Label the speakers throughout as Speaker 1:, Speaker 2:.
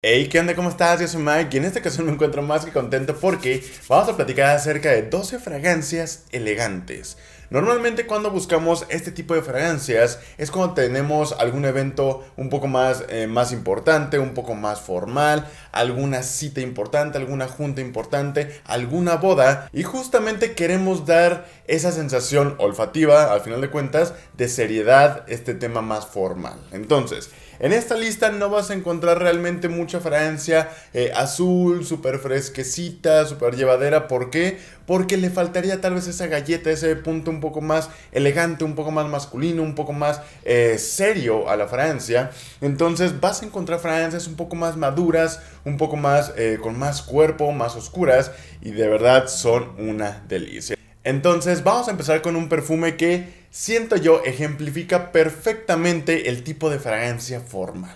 Speaker 1: Hey, ¿qué onda? ¿Cómo estás? Yo soy Mike y en este caso me encuentro más que contento porque vamos a platicar acerca de 12 fragancias elegantes. Normalmente cuando buscamos este tipo de fragancias es cuando tenemos algún evento un poco más, eh, más importante, un poco más formal, alguna cita importante, alguna junta importante, alguna boda y justamente queremos dar esa sensación olfativa, al final de cuentas, de seriedad, este tema más formal. Entonces, en esta lista no vas a encontrar realmente mucha fragancia eh, azul, súper fresquecita, súper llevadera. ¿Por qué? porque le faltaría tal vez esa galleta, ese punto un poco más elegante, un poco más masculino, un poco más eh, serio a la fragancia Entonces vas a encontrar fragancias un poco más maduras, un poco más eh, con más cuerpo, más oscuras y de verdad son una delicia. Entonces vamos a empezar con un perfume que siento yo ejemplifica perfectamente el tipo de fragancia formal.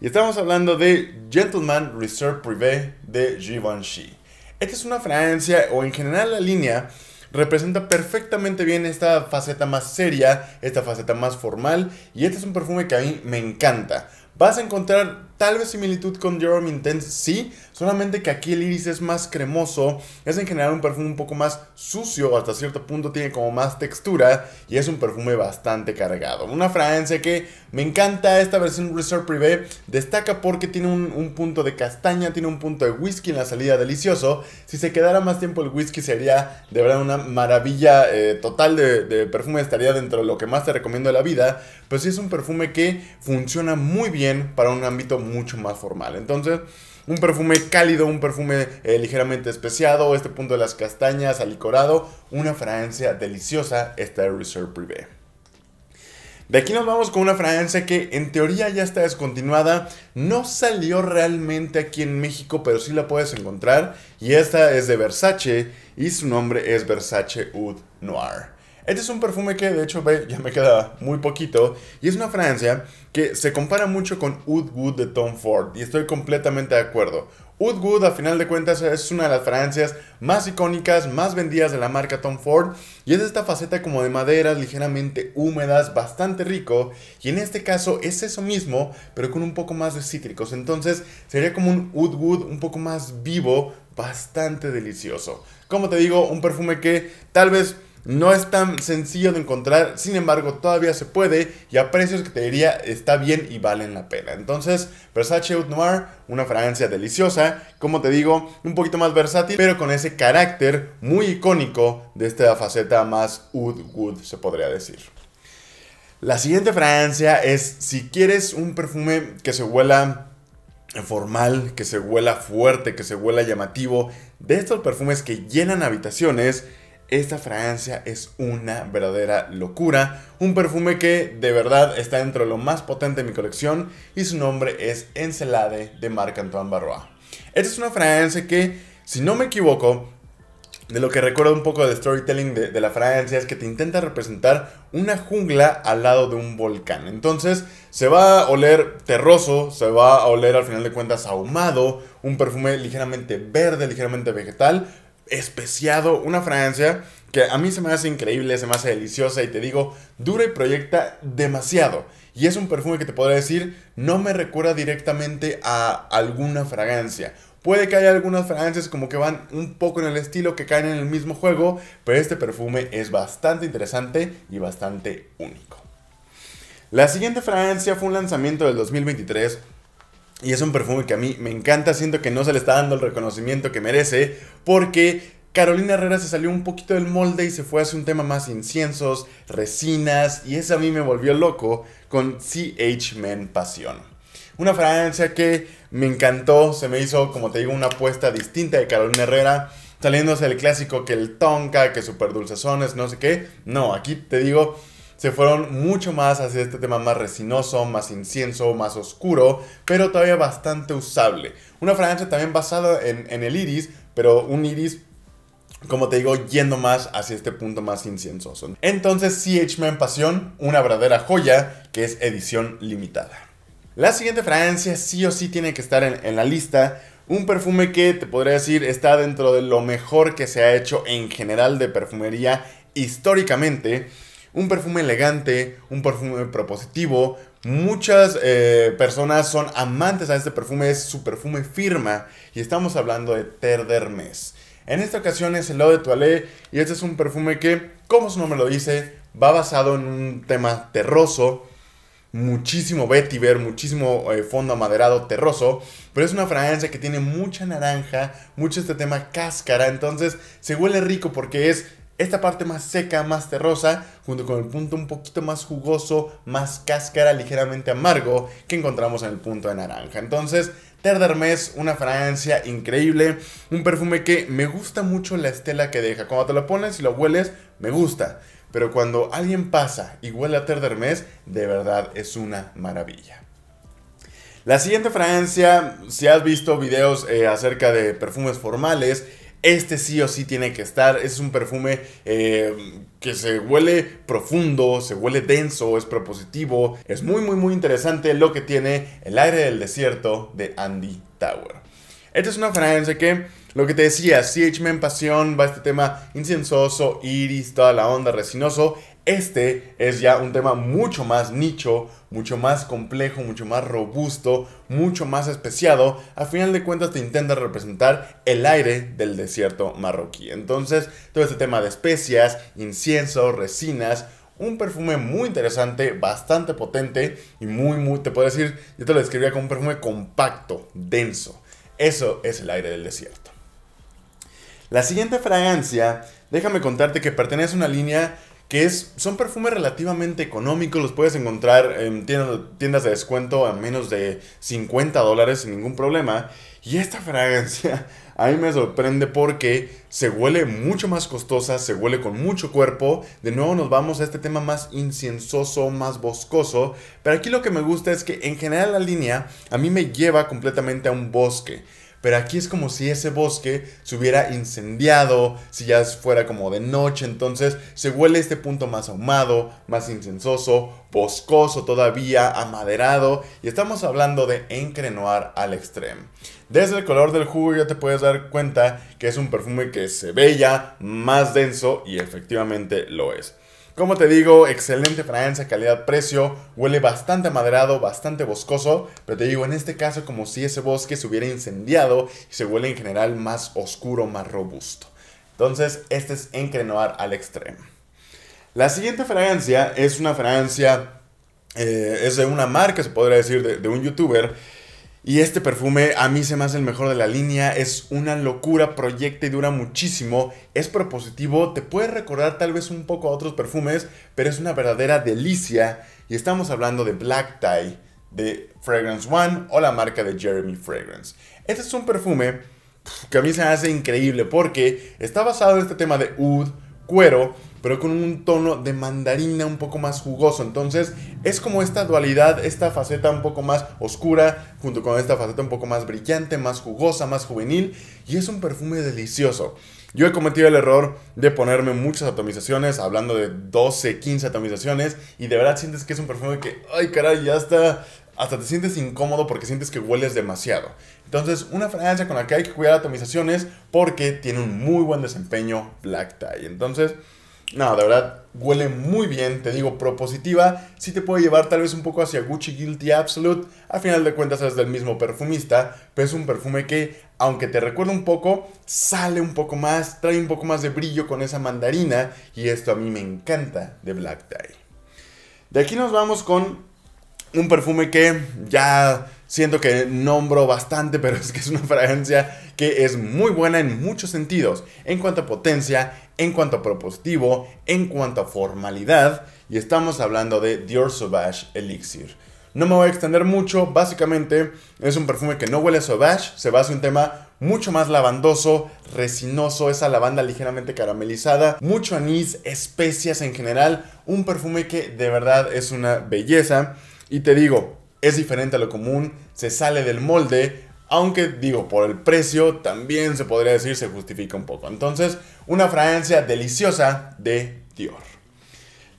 Speaker 1: Y estamos hablando de Gentleman Reserve Privé de Givenchy. Esta es una Francia, o en general la línea, representa perfectamente bien esta faceta más seria, esta faceta más formal, y este es un perfume que a mí me encanta. Vas a encontrar tal vez similitud con Jerome Intense, sí, solamente que aquí el iris es más cremoso, es en general un perfume un poco más sucio, hasta cierto punto tiene como más textura y es un perfume bastante cargado. Una fragancia que me encanta, esta versión Reserve Privé destaca porque tiene un, punto de castaña, tiene un punto de whisky en la salida delicioso. Si se quedara más tiempo el whisky sería de verdad una maravilla eh, total de, de perfume, estaría dentro de lo que más te recomiendo de la vida, pero sí es un perfume que funciona muy bien para un ámbito mucho más formal. Entonces, un perfume cálido, un perfume eh, ligeramente especiado, este punto de las castañas, alicorado, una fragancia deliciosa, esta Reserve Privé. De aquí nos vamos con una fragancia que en teoría ya está descontinuada, no salió realmente aquí en México, pero sí la puedes encontrar y esta es de Versace y su nombre es Versace Oud Noir. Este es un perfume que de hecho ve, ya me queda muy poquito y es una fragancia que se compara mucho con Oud Wood de Tom Ford y estoy completamente de acuerdo. Oud Wood a final de cuentas es una de las fragancias más icónicas, más vendidas de la marca Tom Ford y es esta faceta como de maderas ligeramente húmedas, bastante rico y en este caso es eso mismo pero con un poco más de cítricos, entonces sería como un Oud Wood un poco más vivo, bastante delicioso. Como te digo, un perfume que tal vez no es tan sencillo de encontrar, sin embargo, todavía se puede y a precios que te diría está bien y valen la pena. Entonces, Versace Haute Noir, una fragancia deliciosa, como te digo, un poquito más versátil, pero con ese carácter muy icónico de esta faceta más oud wood, se podría decir. La siguiente fragancia es si quieres un perfume que se huela formal, que se huela fuerte, que se huela llamativo, de estos perfumes que llenan habitaciones, esta fragancia es una verdadera locura, un perfume que de verdad está dentro de lo más potente de mi colección y su nombre es Encelade de Marc Antoine Barroa. Esta es una fragancia que, si no me equivoco, de lo que recuerdo un poco del storytelling de, la fragancia es que te intenta representar una jungla al lado de un volcán. Entonces se va a oler terroso, se va a oler al final de cuentas ahumado, un perfume ligeramente verde, ligeramente vegetal, especiado, una fragancia que a mí se me hace increíble, se me hace deliciosa y te digo, dura y proyecta demasiado. Y es un perfume que te podría decir, no me recuerda directamente a alguna fragancia. Puede que haya algunas fragancias como que van un poco en el estilo, que caen en el mismo juego, pero este perfume es bastante interesante y bastante único. La siguiente fragancia fue un lanzamiento del 2023 y es un perfume que a mí me encanta, siento que no se le está dando el reconocimiento que merece, porque Carolina Herrera se salió un poquito del molde y se fue hacia un tema más inciensos, resinas, y eso a mí me volvió loco con CH Men Pasión. Una fragancia que me encantó, se me hizo, como te digo, una apuesta distinta de Carolina Herrera, saliéndose del clásico que el tonka, que super dulcezones, no sé qué. No, aquí te digo, se fueron mucho más hacia este tema más resinoso, más incienso, más oscuro, pero todavía bastante usable. Una fragancia también basada en, el iris, pero un iris como te digo, yendo más hacia este punto más inciensoso. Entonces, CH Man Pasión, una verdadera joya que es edición limitada. La siguiente fragancia sí o sí tiene que estar en, en, la lista. Un perfume que te podría decir está dentro de lo mejor que se ha hecho en general de perfumería históricamente un perfume elegante, un perfume propositivo. Muchas eh, personas son amantes a este perfume, es su perfume firma y estamos hablando de terdermes. En esta ocasión es el Eau de Toilette y este es un perfume que, como su nombre lo dice, va basado en un tema terroso, muchísimo vetiver, muchísimo eh, fondo amaderado terroso, pero es una fragancia que tiene mucha naranja, mucho este tema cáscara, entonces se huele rico porque es esta parte más seca, más terrosa, junto con el punto un poquito más jugoso, más cáscara, ligeramente amargo que encontramos en el punto de naranja. Entonces, Terre d'Hermès, una fragancia increíble, un perfume que me gusta mucho la estela que deja. Cuando te lo pones y lo hueles, me gusta. Pero cuando alguien pasa y huele a Ter de verdad es una maravilla. La siguiente fragancia, si has visto videos eh, acerca de perfumes formales, este sí o sí tiene que estar. Es un perfume eh, que se huele profundo, se huele denso, es propositivo. Es muy, muy, muy interesante lo que tiene el aire del desierto de Andy Tower. Esta es una fragancia que, lo que te decía, CH Men Pasión, va este tema incensoso, iris, toda la onda, resinoso. Este es ya un tema mucho más nicho, mucho más complejo, mucho más robusto, mucho más especiado. A final de cuentas te intenta representar el aire del desierto marroquí. Entonces, todo este tema de especias, incienso, resinas, un perfume muy interesante, bastante potente y muy, muy, te puedo decir, yo te lo describía como un perfume compacto, denso. Eso es el aire del desierto. La siguiente fragancia, déjame contarte que pertenece a una línea que es, son perfumes relativamente económicos, los puedes encontrar en tiendas, tiendas de descuento a menos de 50 dólares sin ningún problema. Y esta fragancia a mí me sorprende porque se huele mucho más costosa, se huele con mucho cuerpo. De nuevo nos vamos a este tema más inciensoso, más boscoso. Pero aquí lo que me gusta es que en general la línea a mí me lleva completamente a un bosque. Pero aquí es como si ese bosque se hubiera incendiado, si ya fuera como de noche, entonces se huele este punto más ahumado, más incensoso, boscoso todavía, amaderado, y estamos hablando de encrenoar al extremo. Desde el color del jugo ya te puedes dar cuenta que es un perfume que se ve ya más denso y efectivamente lo es. Como te digo, excelente fragancia, calidad, precio. Huele bastante maderado, bastante boscoso. Pero te digo, en este caso, como si ese bosque se hubiera incendiado y se huele en general más oscuro, más robusto. Entonces, este es Encrenoir al extremo. La siguiente fragancia es una fragancia, eh, es de una marca, se podría decir, de, de un youtuber y este perfume a mí se me hace el mejor de la línea, es una locura, proyecta y dura muchísimo, es propositivo, te puede recordar tal vez un poco a otros perfumes, pero es una verdadera delicia. Y estamos hablando de Black Tie de Fragrance One o la marca de Jeremy Fragrance. Este es un perfume que a mí se me hace increíble porque está basado en este tema de oud, cuero, pero con un tono de mandarina un poco más jugoso. Entonces es como esta dualidad, esta faceta un poco más oscura, junto con esta faceta un poco más brillante, más jugosa, más juvenil, y es un perfume delicioso. Yo he cometido el error de ponerme muchas atomizaciones, hablando de 12, 15 atomizaciones, y de verdad sientes que es un perfume que, ay caray, ya está, hasta te sientes incómodo porque sientes que hueles demasiado. Entonces, una fragancia con la que hay que cuidar atomizaciones porque tiene un muy buen desempeño Black Tie. Entonces, no, de verdad, huele muy bien, te digo, propositiva. si te puede llevar tal vez un poco hacia Gucci Guilty Absolute. a final de cuentas es del mismo perfumista, pero es un perfume que, aunque te recuerda un poco, sale un poco más, trae un poco más de brillo con esa mandarina. Y esto a mí me encanta de Black Tie. De aquí nos vamos con un perfume que ya siento que nombro bastante, pero es que es una fragancia que es muy buena en muchos sentidos, en cuanto a potencia, en cuanto a propositivo, en cuanto a formalidad, y estamos hablando de Dior Sauvage Elixir. No me voy a extender mucho, básicamente es un perfume que no huele a sauvage, se basa en un tema mucho más lavandoso, resinoso, esa lavanda ligeramente caramelizada, mucho anís, especias en general, un perfume que de verdad es una belleza. Y te digo, es diferente a lo común, se sale del molde, aunque digo, por el precio también se podría decir se justifica un poco. Entonces, una fragancia deliciosa de Dior.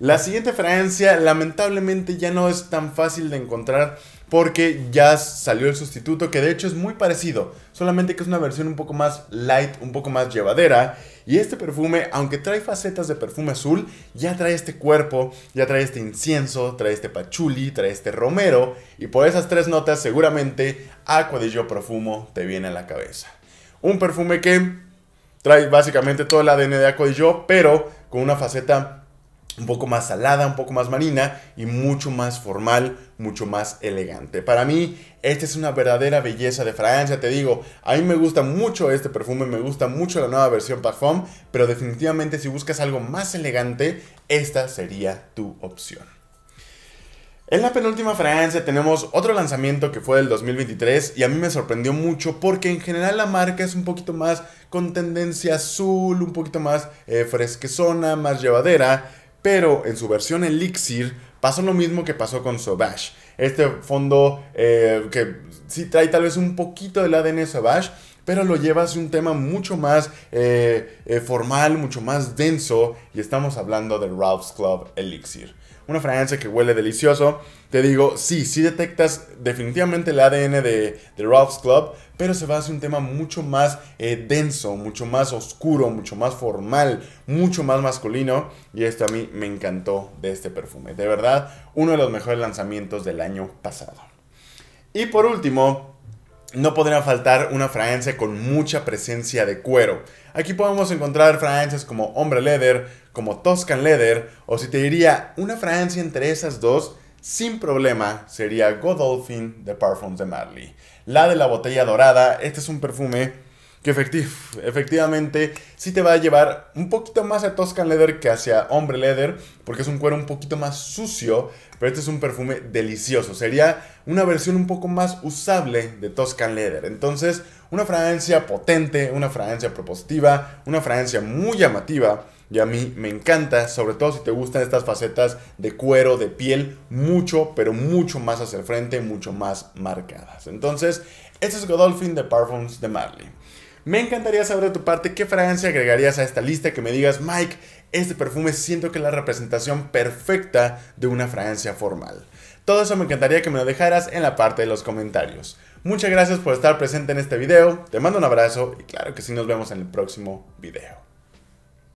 Speaker 1: La siguiente fragancia lamentablemente ya no es tan fácil de encontrar porque ya salió el sustituto que de hecho es muy parecido, solamente que es una versión un poco más light, un poco más llevadera. Y este perfume, aunque trae facetas de perfume azul, ya trae este cuerpo, ya trae este incienso, trae este pachuli, trae este romero. Y por esas tres notas seguramente Aqua de Yo Profumo te viene a la cabeza. Un perfume que trae básicamente todo el ADN de Aqua de Yo, pero con una faceta un poco más salada, un poco más marina y mucho más formal, mucho más elegante. Para mí, esta es una verdadera belleza de fragancia, te digo, a mí me gusta mucho este perfume, me gusta mucho la nueva versión Parfum, pero definitivamente si buscas algo más elegante, esta sería tu opción. En la penúltima fragancia tenemos otro lanzamiento que fue del 2023 y a mí me sorprendió mucho porque en general la marca es un poquito más con tendencia azul, un poquito más eh, fresquezona, más llevadera pero en su versión Elixir pasó lo mismo que pasó con Sobash. Este fondo eh, que sí trae tal vez un poquito del ADN Sobash, pero lo lleva hacia un tema mucho más eh, eh, formal, mucho más denso, y estamos hablando de Ralph's Club Elixir una fragancia que huele delicioso. Te digo, sí, sí detectas definitivamente el ADN de, Ralph's Club, pero se va hacia un tema mucho más eh, denso, mucho más oscuro, mucho más formal, mucho más masculino. Y esto a mí me encantó de este perfume. De verdad, uno de los mejores lanzamientos del año pasado. Y por último, no podría faltar una fragancia con mucha presencia de cuero. Aquí podemos encontrar fragancias como Hombre Leather, como Toscan Leather, o si te diría una fragancia entre esas dos, sin problema, sería Godolphin de Parfums de Marley. La de la botella dorada, este es un perfume que efectivamente sí te va a llevar un poquito más a Toscan Leather que hacia Hombre Leather, porque es un cuero un poquito más sucio, pero este es un perfume delicioso. Sería una versión un poco más usable de Toscan Leather. Entonces, una fragancia potente, una fragancia propositiva, una fragancia muy llamativa. Y a mí me encanta, sobre todo si te gustan estas facetas de cuero, de piel, mucho, pero mucho más hacia el frente, mucho más marcadas. Entonces, este es Godolphin de Parfums de Marley. Me encantaría saber de tu parte qué fragancia agregarías a esta lista que me digas, Mike, este perfume siento que es la representación perfecta de una fragancia formal. Todo eso me encantaría que me lo dejaras en la parte de los comentarios. Muchas gracias por estar presente en este video, te mando un abrazo y claro que sí nos vemos en el próximo video.